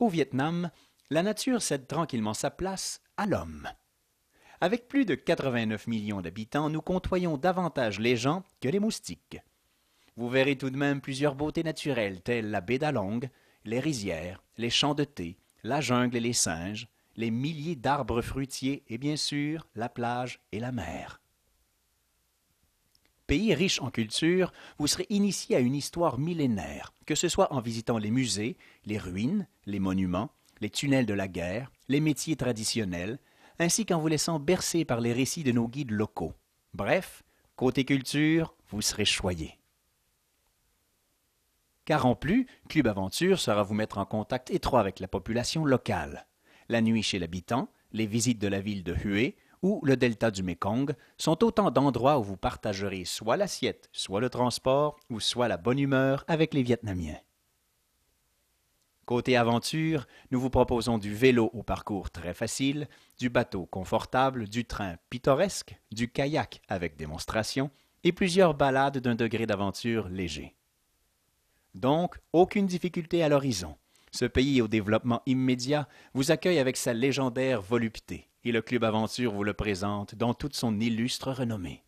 au Vietnam, la nature cède tranquillement sa place à l'homme. Avec plus de 89 millions d'habitants, nous côtoyons davantage les gens que les moustiques. Vous verrez tout de même plusieurs beautés naturelles telles la baie d'Along, les rizières, les champs de thé, la jungle et les singes, les milliers d'arbres fruitiers et bien sûr la plage et la mer pays riche en culture, vous serez initié à une histoire millénaire, que ce soit en visitant les musées, les ruines, les monuments, les tunnels de la guerre, les métiers traditionnels, ainsi qu'en vous laissant bercer par les récits de nos guides locaux. Bref, côté culture, vous serez choyé. Car en plus, Club Aventure sera vous mettre en contact étroit avec la population locale. La nuit chez l'habitant, les visites de la ville de Hué, ou le delta du Mekong, sont autant d'endroits où vous partagerez soit l'assiette, soit le transport, ou soit la bonne humeur avec les Vietnamiens. Côté aventure, nous vous proposons du vélo au parcours très facile, du bateau confortable, du train pittoresque, du kayak avec démonstration et plusieurs balades d'un degré d'aventure léger. Donc, aucune difficulté à l'horizon. Ce pays au développement immédiat vous accueille avec sa légendaire volupté et le Club Aventure vous le présente dans toute son illustre renommée.